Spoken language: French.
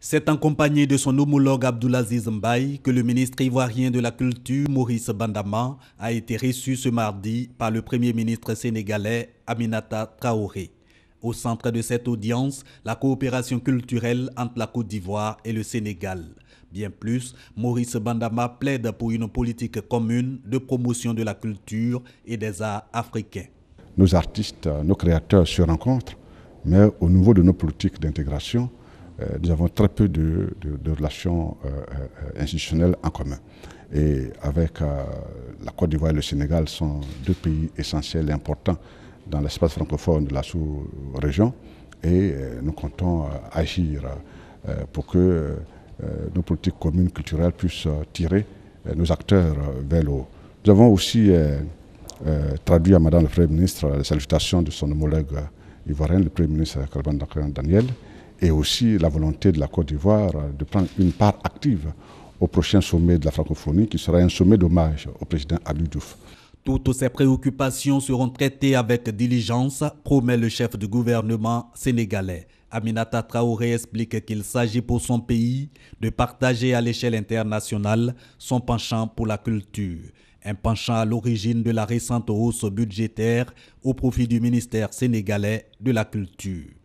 C'est en compagnie de son homologue Abdoulaziz Mbaye que le ministre ivoirien de la Culture, Maurice Bandama, a été reçu ce mardi par le Premier ministre sénégalais Aminata Traoré. Au centre de cette audience, la coopération culturelle entre la Côte d'Ivoire et le Sénégal. Bien plus, Maurice Bandama plaide pour une politique commune de promotion de la culture et des arts africains. Nos artistes, nos créateurs se rencontrent, mais au niveau de nos politiques d'intégration, euh, nous avons très peu de, relations euh, euh, institutionnelles en commun. Et avec la Côte d'Ivoire et le Sénégal sont deux pays essentiels et importants dans l'espace francophone de la sous-région et nous comptons agir pour que nos politiques communes culturelles puissent tirer nos acteurs vers le haut. Nous avons aussi traduit à Madame le Premier ministre les salutations de son homologue ivoirien, le Premier ministre Kalban Daniel, et aussi la volonté de la Côte d'Ivoire de prendre une part active au prochain sommet de la francophonie qui sera un sommet d'hommage au président Abidouf. Toutes ces préoccupations seront traitées avec diligence, promet le chef du gouvernement sénégalais. Aminata Traoré explique qu'il s'agit pour son pays de partager à l'échelle internationale son penchant pour la culture, un penchant à l'origine de la récente hausse budgétaire au profit du ministère sénégalais de la culture.